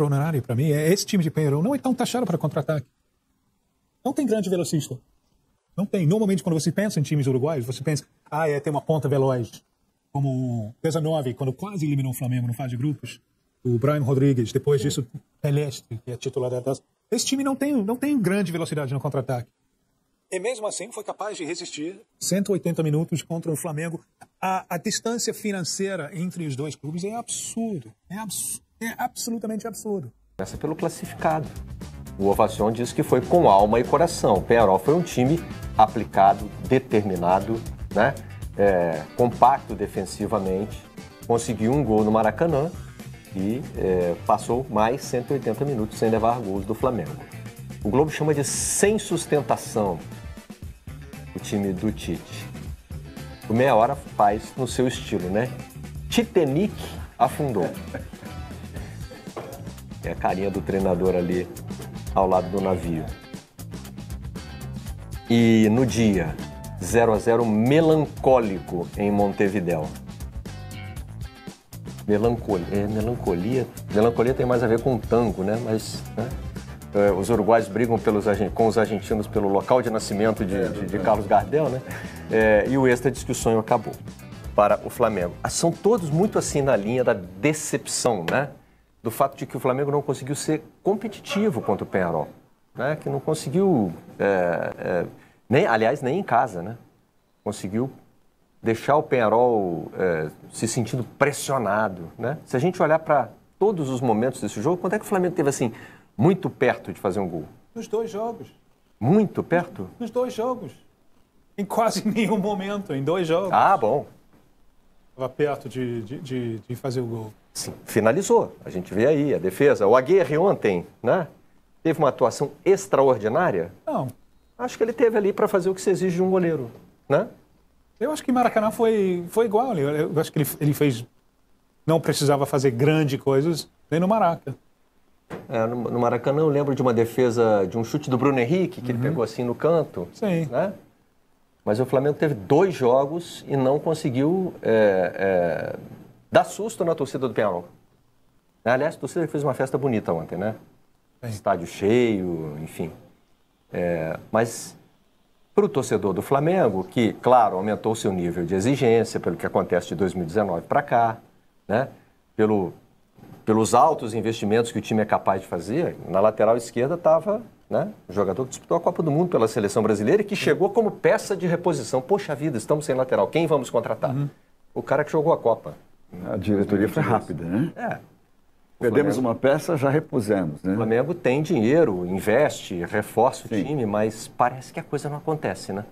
extraordinário para mim é esse time de Penharol não é tão taxado tá para contra-ataque. Não tem grande velocista. Não tem. Normalmente, quando você pensa em times uruguaios, você pensa, ah, é, tem uma ponta veloz. Como Pesa 9, quando quase eliminou o Flamengo no fase de grupos. O Brian Rodrigues, depois Sim. disso, Peleste, que é titular da taça. Esse time não tem, não tem grande velocidade no contra-ataque. E mesmo assim foi capaz de resistir 180 minutos contra o Flamengo. A, a distância financeira entre os dois clubes é absurdo. É absurdo é absolutamente absurdo. Começa pelo classificado. O Ovacion diz que foi com alma e coração. O Penharol foi um time aplicado, determinado, né? É, compacto defensivamente, conseguiu um gol no Maracanã e é, passou mais 180 minutos sem levar gols do Flamengo. O Globo chama de sem sustentação o time do Tite. O Meia Hora faz no seu estilo, né? Titanic afundou. É a carinha do treinador ali ao lado do navio. E no dia 0 a 0 melancólico em Montevideo. Melancolia, é, melancolia. Melancolia tem mais a ver com tango, né? Mas né? É, os uruguais brigam pelos, com os argentinos pelo local de nascimento de, de, de Carlos Gardel, né? É, e o Extra diz que o sonho acabou para o Flamengo. Ah, são todos muito assim na linha da decepção, né? do fato de que o Flamengo não conseguiu ser competitivo contra o Penarol, né? que não conseguiu, é, é, nem, aliás, nem em casa, né? conseguiu deixar o Penarol é, se sentindo pressionado. Né? Se a gente olhar para todos os momentos desse jogo, quando é que o Flamengo teve assim, muito perto de fazer um gol? Nos dois jogos. Muito perto? Nos dois jogos. Em quase nenhum momento, em dois jogos. Ah, bom. Estava perto de, de, de, de fazer o gol. Sim, finalizou. A gente vê aí a defesa. O Aguirre ontem, né? Teve uma atuação extraordinária? Não. Acho que ele teve ali para fazer o que se exige de um goleiro, né? Eu acho que Maracanã foi, foi igual. Eu, eu acho que ele, ele fez. Não precisava fazer grandes coisas nem no Maraca. É, no, no, Maracanã eu lembro de uma defesa, de um chute do Bruno Henrique, que uhum. ele pegou assim no canto. Sim. Né? Mas o Flamengo teve dois jogos e não conseguiu é, é Dá susto na torcida do Penharol. É, aliás, a torcida fez uma festa bonita ontem, né? Estádio cheio, enfim. É, mas para o torcedor do Flamengo, que, claro, aumentou seu nível de exigência pelo que acontece de 2019 para cá, né? Pelo, pelos altos investimentos que o time é capaz de fazer, na lateral esquerda estava né? O jogador que disputou a Copa do Mundo pela seleção brasileira e que chegou como peça de reposição. Poxa vida, estamos sem lateral. Quem vamos contratar? Uhum. O cara que jogou a Copa. A diretoria foi rápida, né? É. O Perdemos Flamengo... uma peça, já repusemos, né? O Flamengo tem dinheiro, investe, reforça o Sim. time, mas parece que a coisa não acontece, né?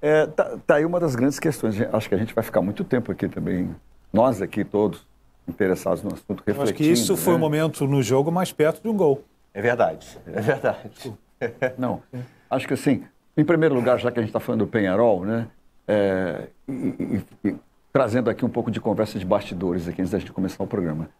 É, tá, tá, aí uma das grandes questões. Acho que a gente vai ficar muito tempo aqui também, nós aqui todos interessados no assunto, refletindo. acho que isso foi o um né? momento no jogo mais perto de um gol. É verdade, é verdade. Não, acho que assim, em primeiro lugar, já que a gente está falando do Penharol, né? É, e, e, trazendo aqui um pouco de conversa de bastidores aqui antes da gente começar o programa.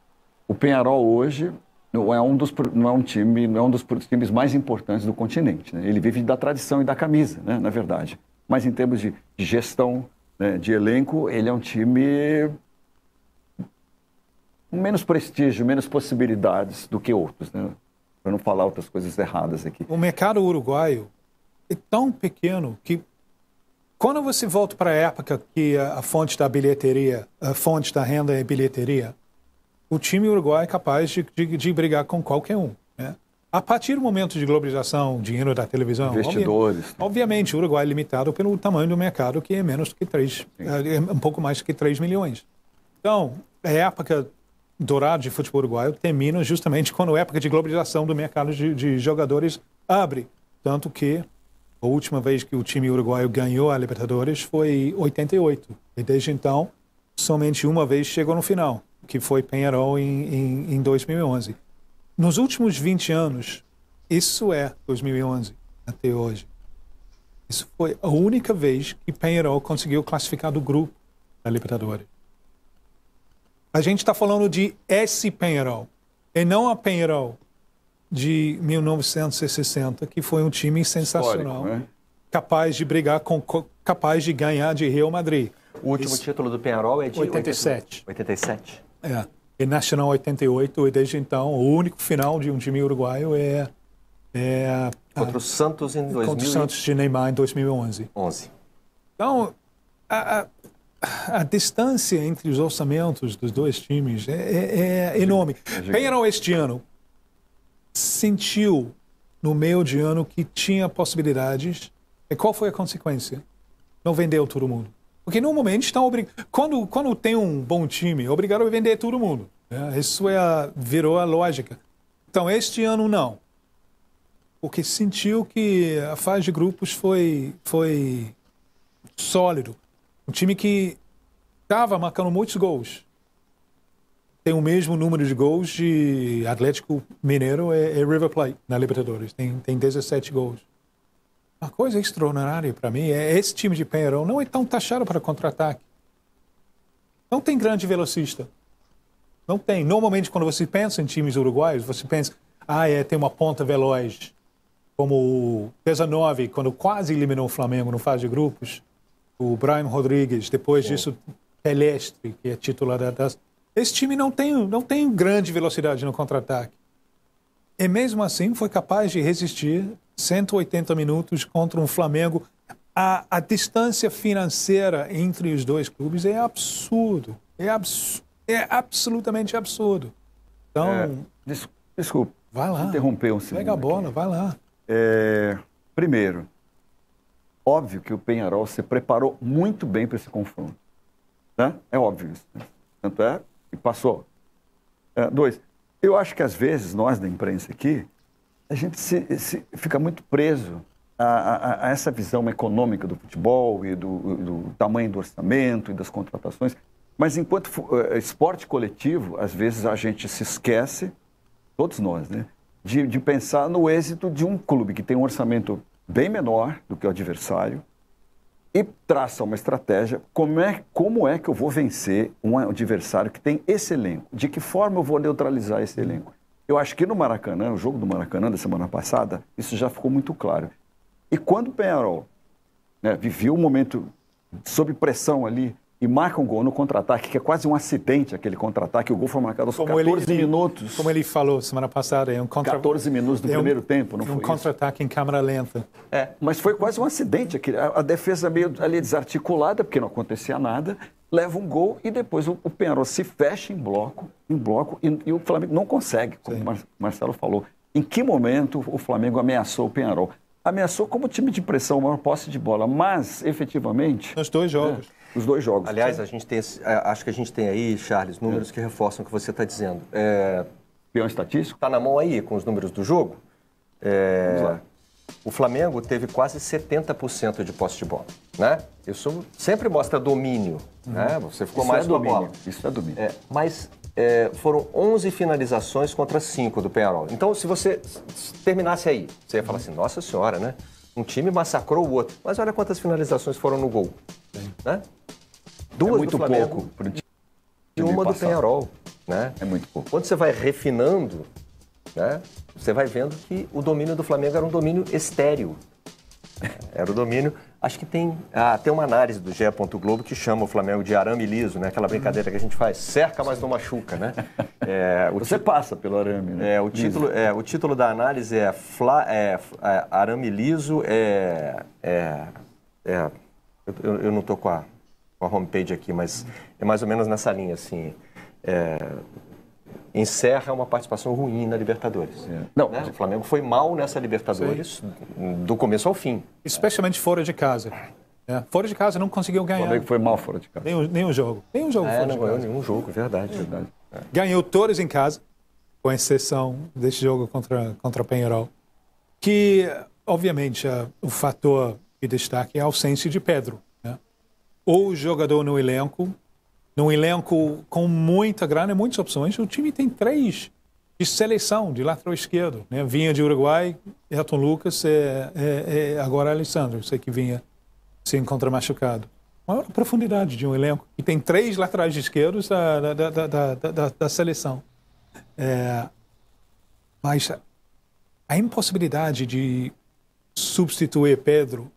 O Penharol hoje não é um dos não é um time não é um dos times mais importantes do continente. Né? Ele vive da tradição e da camisa, né? na verdade. Mas em termos de, gestão, né? de elenco, ele é um time com menos prestígio, menos possibilidades do que outros, né? para não falar outras coisas erradas aqui. O mercado uruguaio é tão pequeno que quando você volta para a época que a fonte da bilheteria, a fonte da renda é bilheteria, o time uruguai é capaz de, de, de brigar com qualquer um. Né? A partir do momento de globalização, dinheiro da televisão... Investidores. Obviamente, né? obviamente, o Uruguai é limitado pelo tamanho do mercado, que é menos que 3, eh, é um pouco mais que 3 milhões. Então, a época dourada de futebol uruguaio termina justamente quando a época de globalização do mercado de, de jogadores abre. Tanto que a última vez que o time uruguaio ganhou a Libertadores foi 88. E desde então, somente uma vez chegou no final, que foi Penharol em, em, em 2011. Nos últimos 20 anos, isso é 2011 até hoje. Isso foi a única vez que Penharol conseguiu classificar do grupo da Libertadores. A gente está falando de esse Penharol, e não a Penharol de 1960, que foi um time sensacional, né? capaz de brigar com, capaz de ganhar de Real Madrid. O último título do Penarol é de 87. 87. É. E Nacional 88 e desde então o único final de um time uruguaio é, é contra o Santos em 2000. Contra o Santos de Neymar em 2011. 11. Então a, a a distância entre os orçamentos dos dois times é, é, é enorme. É Penharol este ano sentiu no meio de ano que tinha possibilidades. E é, qual foi a consequência? Não vendeu todo mundo. Porque momento estão obrigados. quando quando tem um bom time, obrigaram é obrigado a vender todo mundo. Né? Isso é a... virou a lógica. Então este ano não, porque sentiu que a fase de grupos foi foi sólido, um time que estava marcando muitos gols, tem o mesmo número de gols de Atlético Mineiro e, é, e é River Plate na Libertadores. Tem, tem 17 gols. Uma coisa extraordinária para mim é esse time de Penarol não é tão taxado para contra-ataque. Não tem grande velocista. Não tem. Normalmente, quando você pensa em times uruguaios, você pensa, ah, é, tem uma ponta veloz. Como o 19, quando quase eliminou o Flamengo no fase de grupos. O Brian Rodrigues, depois disso, Pelestre, que é titular da, esse time não tem, não tem grande velocidade no contra-ataque. E mesmo assim foi capaz de resistir 180 minutos contra um Flamengo. A, a distância financeira entre os dois clubes é absurdo. É, abs, é absolutamente absurdo. Então. É, des, desculpa. Vai lá. Interrompeu um segundo. Pega a bola, aqui. vai lá. É, primeiro, óbvio que o Penharol se preparou muito bem para esse confronto. Né? É óbvio isso. Né? Tanto é, e passou. É, dois, eu acho que às vezes nós da imprensa aqui, a gente se, se fica muito preso a, a, a, essa visão econômica do futebol e do, do, tamanho do orçamento e das contratações. Mas enquanto uh, esporte coletivo, às vezes a gente se esquece, todos nós, né? De, de pensar no êxito de um clube que tem um orçamento bem menor do que o adversário, e traça uma estratégia, como é, como é que eu vou vencer um adversário que tem esse elenco? De que forma eu vou neutralizar esse elenco? Eu acho que no Maracanã, o jogo do Maracanã da semana passada, isso já ficou muito claro. E quando o Penharol né, um momento sob pressão ali, e marca um gol no contra-ataque, que é quase um acidente aquele contra-ataque. O gol foi marcado aos como 14 ele, minutos. Como ele falou semana passada, é um contra 14 minutos do é um, primeiro tempo, não é um foi? Um contra-ataque em câmera lenta. É, mas foi quase um acidente. A, a defesa meio ali desarticulada, porque não acontecia nada, leva um gol e depois o, o Penarol se fecha em bloco, em bloco, e, e o Flamengo não consegue, como o Mar, Marcelo falou. Em que momento o Flamengo ameaçou o Penarol? Ameaçou como time de pressão, maior posse de bola, mas efetivamente. Nos dois jogos. É, os dois jogos. Aliás, a gente tem, é, acho que a gente tem aí, Charles, números é. que reforçam o que você está dizendo. É... estatístico? Está na mão aí com os números do jogo. É... Vamos lá. O Flamengo teve quase 70% de posse de bola, né? Isso sempre mostra domínio, uhum. né? Você ficou Isso mais é com domínio. bola. Isso é domínio. É, mas é, foram 11 finalizações contra 5 do Penarol. Então, se você terminasse aí, você ia falar assim, nossa senhora, né? Um time massacrou o outro. Mas olha quantas finalizações foram no gol, né? Duas é muito do Flamengo, pouco pro time e uma do Penharol. Né? né? É muito pouco. Quando você vai refinando, né, você vai vendo que o domínio do Flamengo era um domínio estéreo. Era o domínio. Acho que tem. Ah, tem uma análise do GE. Globo que chama o Flamengo de arame liso, né? Aquela brincadeira que a gente faz, cerca, mas não machuca, né? É, Você passa pelo arame, né? É, o, título, é, o título da análise é, fla, é, é Arame Liso é. é, é eu, eu, não tô com a uma a homepage aqui, mas é mais ou menos nessa linha, assim. É, encerra uma participação ruim na Libertadores. É. Não, né? o Flamengo foi mal nessa Libertadores Sim. do começo ao fim. Especialmente fora de casa. É. Fora de casa não conseguiu ganhar. O Flamengo foi mal fora de casa. Nenhum, nenhum jogo. Nenhum jogo é, fora não de ganhou casa. nenhum jogo, verdade. verdade. Ganhou todos em casa, com exceção desse jogo contra, contra Penharol. Que, obviamente, é, o fator que destaque é a ausência de Pedro ou jogador no elenco. Num elenco com muita grana e muitas opções, o time tem três de seleção de lateral esquerdo. Né? Vinha de Uruguai, Elton Lucas, é, é, é agora Alessandro, sei que vinha se encontra machucado. Maior profundidade de um elenco. E tem três laterais esquerdos da, da, da, da, da seleção. É, mas a impossibilidade de substituir Pedro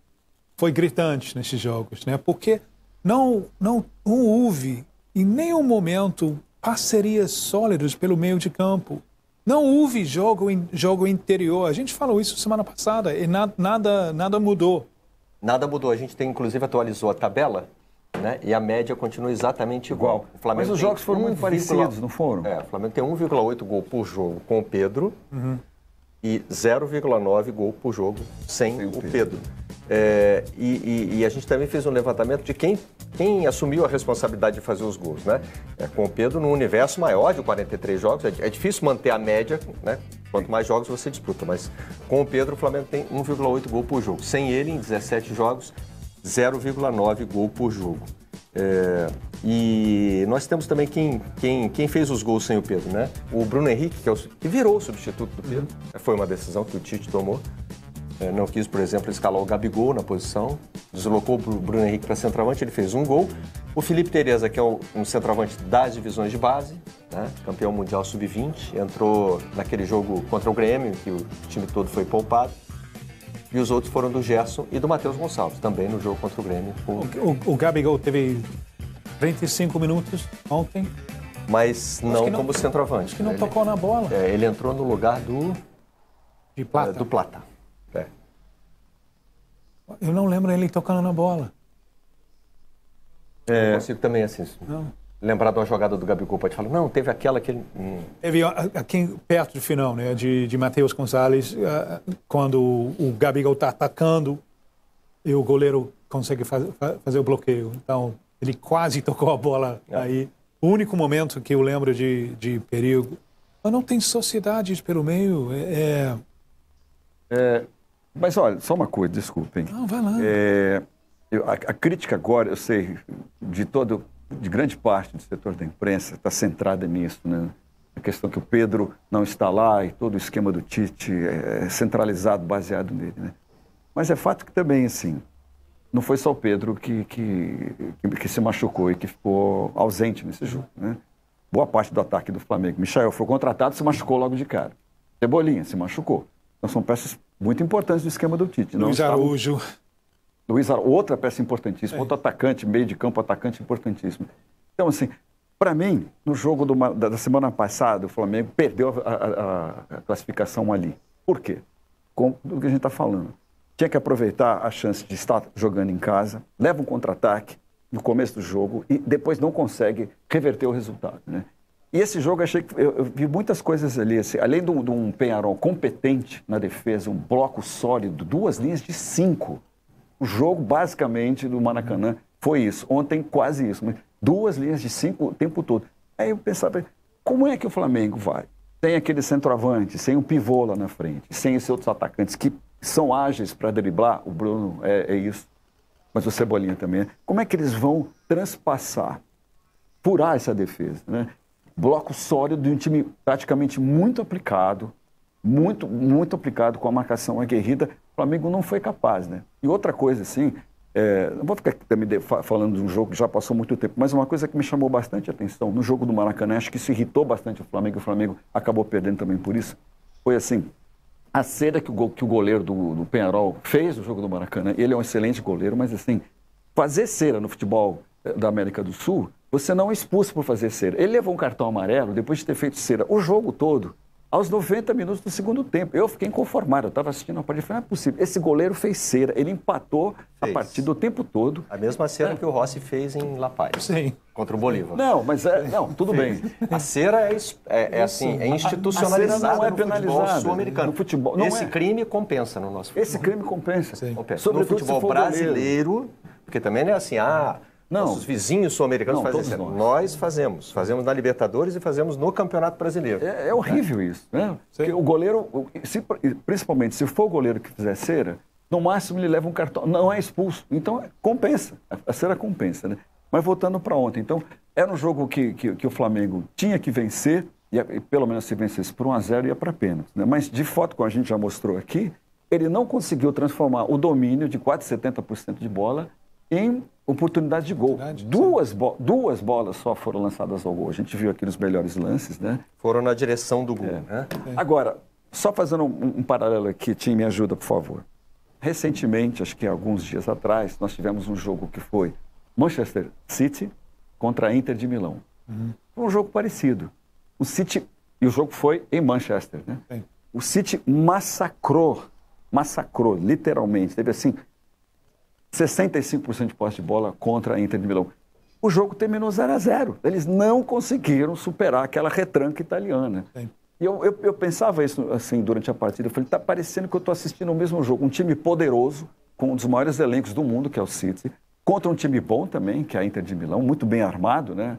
foi gritante nesses jogos, né? Porque não, não, houve em nenhum momento parcerias sólidas pelo meio de campo. Não houve jogo, em, jogo interior. A gente falou isso semana passada e na, nada, nada mudou. Nada mudou. A gente tem, inclusive, atualizou a tabela né? e a média continua exatamente igual. Mas os jogos foram muito parecidos, não foram? É, o Flamengo tem 1,8 gol por jogo com o Pedro uhum. e 0,9 gol por jogo sem, sem o Pedro. Pedro. É, e, e, e, a gente também fez um levantamento de quem quem assumiu a responsabilidade de fazer os gols, né? É, com o Pedro num universo maior de 43 jogos, é, é difícil manter a média, né? Quanto mais jogos você disputa, mas com o Pedro o Flamengo tem 1,8 gol por jogo. Sem ele, em 17 jogos, 0,9 gol por jogo. É, e nós temos também quem, quem, quem fez os gols sem o Pedro, né? O Bruno Henrique, que, é o, que virou o substituto do Pedro. Uhum. Foi uma decisão que o Tite tomou. É, não quis, por exemplo, escalar o Gabigol na posição, deslocou o Bruno Henrique para centroavante, ele fez um gol. O Felipe Tereza, que é um centroavante das divisões de base, né? campeão mundial sub-20, entrou naquele jogo contra o Grêmio, que o time todo foi poupado. E os outros foram do Gerson e do Matheus Gonçalves, também no jogo contra o Grêmio. O, o, o Gabigol teve 35 minutos ontem. Mas não, não como centroavante. Acho que não né, tocou na bola. É, ele entrou no lugar do... De Plata. É, do Plata. Eu não lembro ele tocando na bola. É, eu consigo também, assim. Não. Lembrar de uma jogada do Gabigol, pode falar, não, teve aquela que ele... Hum. Teve aqui perto do final, né, de, de Matheus Gonzalez, ah, quando o Gabigol está atacando e o goleiro consegue faz, fazer o bloqueio. Então, ele quase tocou a bola é. aí. O único momento que eu lembro de, de perigo. Mas não tem sociedades pelo meio, é... é... é mas olha, só uma coisa, desculpem. Não, vai lá. É, eu, a, a, crítica agora, eu sei, de todo, de grande parte do setor da imprensa está centrada nisso, né? A questão que o Pedro não está lá e todo o esquema do Tite é, é centralizado, baseado nele, né? Mas é fato que também, assim, não foi só o Pedro que, que, que, se machucou e que ficou ausente nesse jogo. Né? Boa parte do ataque do Flamengo. Michael foi contratado se machucou logo de cara. Cebolinha se machucou. Então são peças muito importantes do esquema do Tite. Luiz Araújo. Luiz Araújo, outra peça importantíssima, é. outro atacante, meio de campo atacante importantíssimo. Então, assim, para mim, no jogo do, da, semana passada, o Flamengo perdeu a, a, a classificação ali. Por quê? Com o que a gente está falando. Tinha que aproveitar a chance de estar jogando em casa, leva um contra-ataque no começo do jogo e depois não consegue reverter o resultado. Né? E esse jogo achei que eu, eu vi muitas coisas ali, assim, além de um Penharol competente na defesa, um bloco sólido, duas linhas de cinco. O jogo basicamente do Maracanã foi isso. Ontem quase isso, duas linhas de cinco o tempo todo. Aí eu pensava, como é que o Flamengo vai? Sem aquele centroavante, sem o um pivô lá na frente, sem esses outros atacantes que são ágeis para driblar, o Bruno é, é isso, mas o Cebolinha também. Né? Como é que eles vão transpassar, furar essa defesa? Né? bloco sólido de um time praticamente muito aplicado, muito, muito aplicado com a marcação aguerrida. O Flamengo não foi capaz, né? E outra coisa, assim, é, não vou ficar também falando de um jogo que já passou muito tempo, mas uma coisa que me chamou bastante atenção no jogo do Maracanã, acho que isso irritou bastante o Flamengo, o Flamengo acabou perdendo também por isso, foi assim, a cera que o, que o goleiro do, do Penharol fez no jogo do Maracanã, ele é um excelente goleiro, mas assim, fazer cera no futebol eh, da América do Sul você não é expulso por fazer cera. Ele levou um cartão amarelo depois de ter feito cera o jogo todo, aos 90 minutos do segundo tempo. Eu fiquei inconformado, eu estava assistindo a partida, falei, não é possível. Esse goleiro fez cera, ele empatou fez. a partida o tempo todo. A mesma cera é. que o Rossi fez em La Paz. Sim. Contra o Bolívar. Não, mas é, não, tudo bem. A cera é, é, é assim, é institucionalizada a, a não é penalizada, sul-americano. No futebol, não Esse é. crime compensa no nosso futebol. Esse crime compensa. Sim. Compensa. no futebol brasileiro, porque também não é assim, ah... Não. Nossos vizinhos sul-americanos fazem isso. Nós. nós. fazemos. Fazemos na Libertadores e fazemos no Campeonato Brasileiro. É, é horrível é. isso, né? Porque o goleiro, se, principalmente se for o goleiro que fizer cera, no máximo ele leva um cartão, não é expulso. Então é, compensa, a cera compensa, né? Mas voltando para ontem, então era um jogo que, que, que, o Flamengo tinha que vencer, e, e pelo menos se vencesse por 1x0 ia para pênalti. Né? Mas de fato, como a gente já mostrou aqui, ele não conseguiu transformar o domínio de quase 70% de bola em oportunidade de gol. duas, bo duas bolas só foram lançadas ao gol. A gente viu aqui nos melhores lances, né? Foram na direção do gol. É. Né? É. Agora, só fazendo um, um paralelo aqui, Tim, me ajuda, por favor. Recentemente, acho que alguns dias atrás, nós tivemos um jogo que foi Manchester City contra a Inter de Milão. Uhum. Foi um jogo parecido. O City, e o jogo foi em Manchester, né? O City massacrou, massacrou, literalmente. Teve assim, 65% de posse de bola contra a Inter de Milão. O jogo terminou 0 a 0 Eles não conseguiram superar aquela retranca italiana. Sim. E eu, eu, eu, pensava isso assim durante a partida. Eu falei, está parecendo que eu estou assistindo o mesmo jogo. Um time poderoso, com um dos maiores elencos do mundo, que é o City, contra um time bom também, que é a Inter de Milão, muito bem armado, né?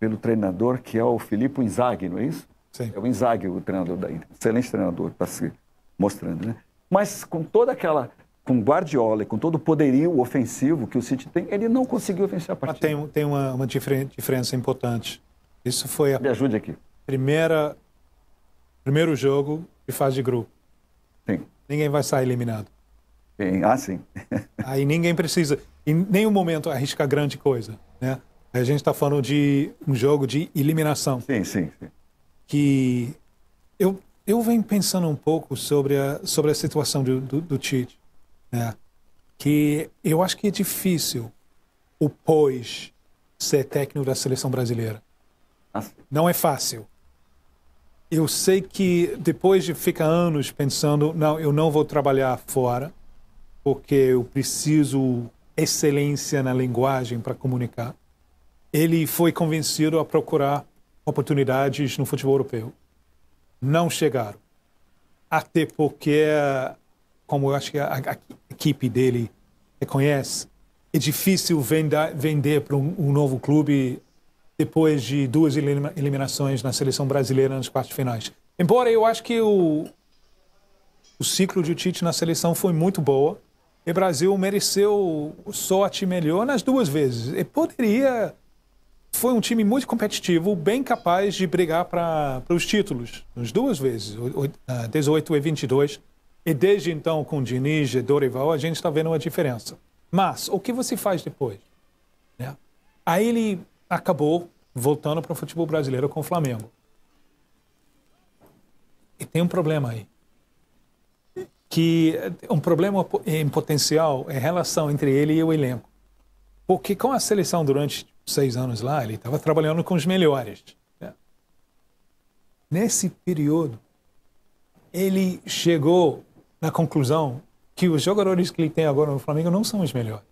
Pelo treinador que é o Filippo Inzaghi, não é isso? Sim. É o Inzaghi, o treinador da Inter. Excelente treinador, está se mostrando, né? Mas com toda aquela com Guardiola e com todo o poderio ofensivo que o City tem, ele não conseguiu vencer a partida. Mas tem, tem uma, uma diferença importante. Isso foi a Me ajude aqui. Primeira, primeiro jogo de fase de grupo. Sim. Ninguém vai sair eliminado. Sim. Ah, sim. Aí ninguém precisa, em nenhum momento, arriscar grande coisa. Né? A gente está falando de um jogo de eliminação. Sim, sim. sim. Que eu, eu venho pensando um pouco sobre a, sobre a situação do, do, do Tite né? Que eu acho que é difícil o pois ser técnico da seleção brasileira. Não é fácil. Eu sei que depois de ficar anos pensando, não, eu não vou trabalhar fora, porque eu preciso excelência na linguagem para comunicar. Ele foi convencido a procurar oportunidades no futebol europeu. Não chegaram. Até porque como eu acho que a, a equipe dele reconhece, é difícil vender vender para um, um, novo clube depois de duas eliminações na seleção brasileira nas quartas finais. Embora eu acho que o, o ciclo de Tite na seleção foi muito boa, e o Brasil mereceu sorte melhor nas duas vezes. E poderia foi um time muito competitivo, bem capaz de brigar para os títulos, nas duas vezes, 18 ah, e 22. E desde então, com Diniz e Dorival, a gente está vendo uma diferença. Mas o que você faz depois? Né? Aí ele acabou voltando para o futebol brasileiro com o Flamengo. E tem um problema aí. Que um problema em potencial é a relação entre ele e o elenco. Porque com a seleção durante seis anos lá, ele estava trabalhando com os melhores. Né? Nesse período, ele chegou na conclusão que os jogadores que ele tem agora no Flamengo não são os melhores.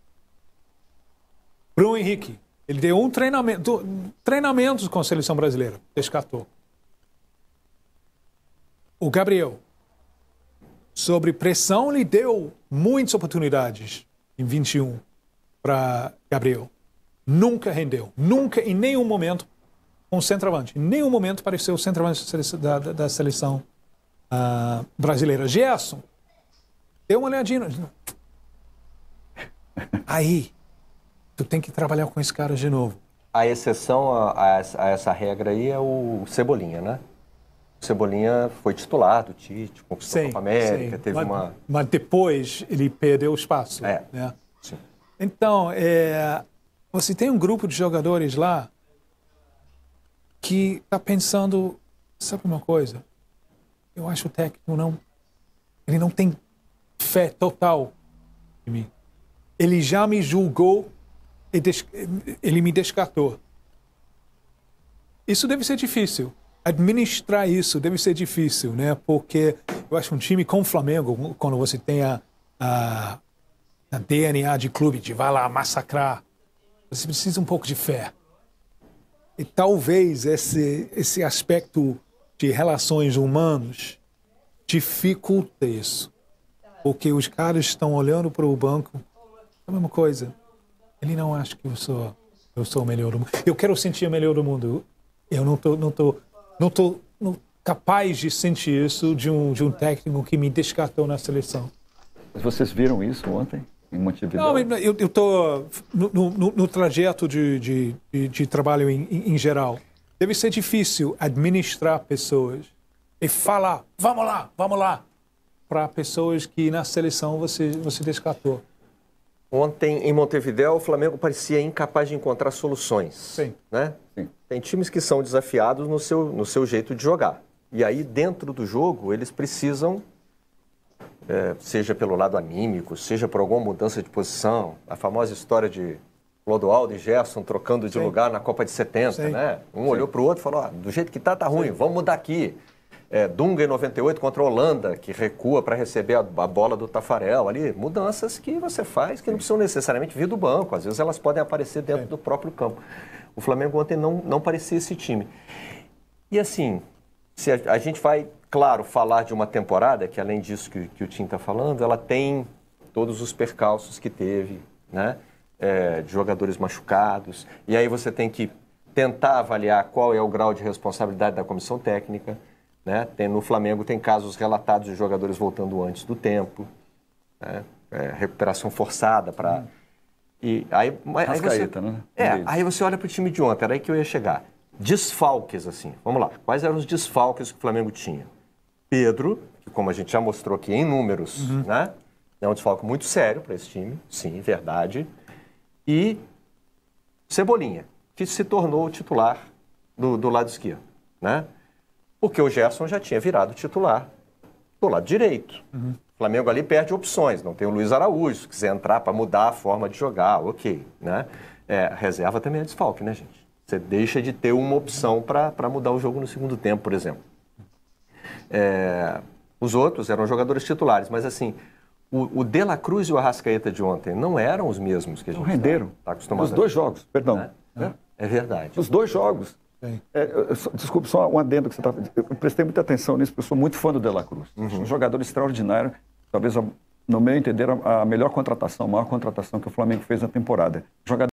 Bruno Henrique, ele deu um treinamento, treinamentos com a seleção brasileira, descartou. O Gabriel, sobre pressão, ele deu muitas oportunidades em 21 para Gabriel. Nunca rendeu, nunca em nenhum momento um centroavante, em nenhum momento pareceu o centroavante da, da, da seleção uh, brasileira. Gerson, Deu uma olhadinha. Aí, tu tem que trabalhar com esse cara de novo. A exceção a, a essa regra aí é o Cebolinha, né? O Cebolinha foi titular do Tite, conquistou sim, a Copa América, sim. teve mas, uma... Mas depois ele perdeu o espaço, é, né? Sim. Então, é, você tem um grupo de jogadores lá que está pensando, sabe uma coisa? Eu acho o técnico não... Ele não tem fé total em mim. Ele já me julgou e ele me descartou. Isso deve ser difícil. Administrar isso deve ser difícil, né? Porque eu acho um time como o Flamengo, quando você tem a, a, a DNA de clube, de vai lá massacrar, você precisa um pouco de fé. E talvez esse, esse aspecto de relações humanas dificulte isso. Porque os caras estão olhando para o banco, é a mesma coisa. Ele não acha que eu sou, eu sou o melhor do mundo. Eu quero sentir o melhor do mundo. Eu não tô, não tô, não tô não, capaz de sentir isso de um, de um técnico que me descartou na seleção. Mas vocês viram isso ontem? Em Montevideo? Não, eu estou no, no, no, trajeto de, de, de, de trabalho em, em geral. Deve ser difícil administrar pessoas e falar, vamos lá, vamos lá, para pessoas que na seleção você, você descartou? Ontem, em Montevideo, o Flamengo parecia incapaz de encontrar soluções. Sim. Né? Sim. Tem times que são desafiados no seu, no seu jeito de jogar. E aí, dentro do jogo, eles precisam, é, seja pelo lado anímico, seja por alguma mudança de posição, a famosa história de Clodoaldo e Gerson trocando de Sim. lugar na Copa de 70, Sim. né? Um Sim. olhou para o outro e falou, ah, do jeito que tá, tá ruim, vamos mudar aqui é, Dunga em 98 contra a Holanda, que recua para receber a, a, bola do Tafarel ali, mudanças que você faz que não precisam necessariamente vir do banco, às vezes elas podem aparecer dentro do próprio campo. O Flamengo ontem não, não parecia esse time. E assim, se a, a gente vai, claro, falar de uma temporada, que além disso que, que o Tim está falando, ela tem todos os percalços que teve, né? É, de jogadores machucados, e aí você tem que tentar avaliar qual é o grau de responsabilidade da comissão técnica. Né? Tem, no Flamengo tem casos relatados de jogadores voltando antes do tempo, né? é, recuperação forçada para... Hum. E aí, mas, aí você, né? É, aí você olha para o time de ontem, era aí que eu ia chegar. Desfalques, assim, vamos lá. Quais eram os desfalques que o Flamengo tinha? Pedro, que como a gente já mostrou aqui em números, uhum. né? É um desfalque muito sério para esse time, sim, verdade. E Cebolinha, que se tornou o titular do, do lado esquerdo, né? Porque o Gerson já tinha virado titular do lado direito. Uhum. O Flamengo ali perde opções, não tem o Luiz Araújo, se quiser entrar para mudar a forma de jogar, ok. Né? É, reserva também é desfalque, né, gente? Você deixa de ter uma opção para mudar o jogo no segundo tempo, por exemplo. É, os outros eram jogadores titulares, mas assim, o, o De La Cruz e o Arrascaeta de ontem não eram os mesmos que a gente está tá acostumado. Os dois jogos, perdão. É. é verdade. Os dois jogos. É, desculpe, só um adendo que você estava. Tá, eu prestei muita atenção nisso, porque eu sou muito fã do De La Cruz. Uhum. Um jogador extraordinário, talvez, no meu entender, a, a melhor contratação, a maior contratação que o Flamengo fez na temporada. Jogador